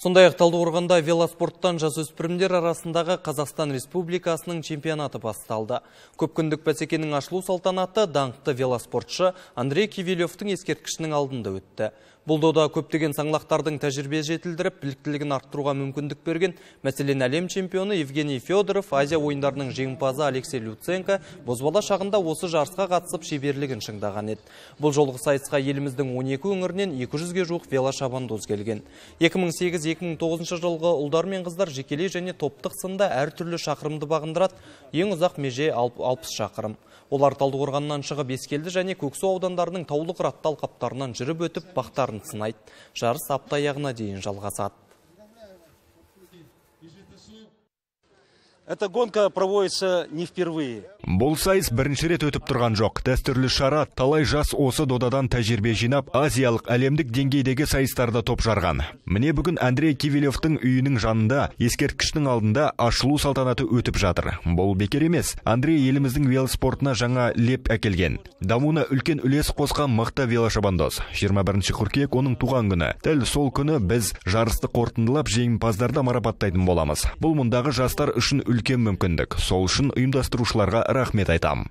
Сондай ақ Талдықорғанда велоспорттан жасөспірімдер арасындағы Қазақстан Республикасының чемпионаты басталды. Көпкіндік бәсекенің ашылу салтанаты даңқты велоспортшы Андрей Кивилевтің ескерткішінің алдында өтті. Бұл дода көптеген саңлақтардың тәжірибе жетілдіріп, біліктілігін арттыруға мүмкіндік берген мәселен әлем чемпионы Евгений Федоров, Азия ойындарының жеңімпазы Алексей Люценко бозбала шағында осы жарысқа қатысып шеберлігін шыңдаған еді. Бұл жолғы сайысқа еліміздің 12 өңірінен 200-ге жуық велошабандоз келген. 2008 2009 жылғы ұлдар мен қыздар жекелей және топтық сында әртүрлі шақырымды бағындырат, ең ұзақ меже 60 шақырым олар талдықорғаннан шығып ескелді және көксу аудандарының таулы қыратты қаптарынан жүріп өтіп бақтарын сынайды жарыс апта аяғына дейін жалғасады эта гонка проводится не впервые бұл сайыс бірінші рет өтіп тұрған жоқ дәстүрлі шара талай жас осы додадан тәжірибе жинап азиялық әлемдік деңгейдегі сайыстарда топ жарған міне бүгін андрей кивилевтің үйінің жанында ескерткіштің алдында ашылу салтанаты өтіп жатыр бұл бекер емес андрей еліміздің велоспортына жаңа леп әкелген дамуына үлкен үлес қосқан мықты велошабандоз 21 қыркүйек оның туған күні дәл сол күні біз жарысты қорытындылап жеңімпаздарды марапаттайтын боламыз бұл мұндағы жастар үшін үлкен мүмкіндік сол үшін ұйымдастырушыларға рахмет айтам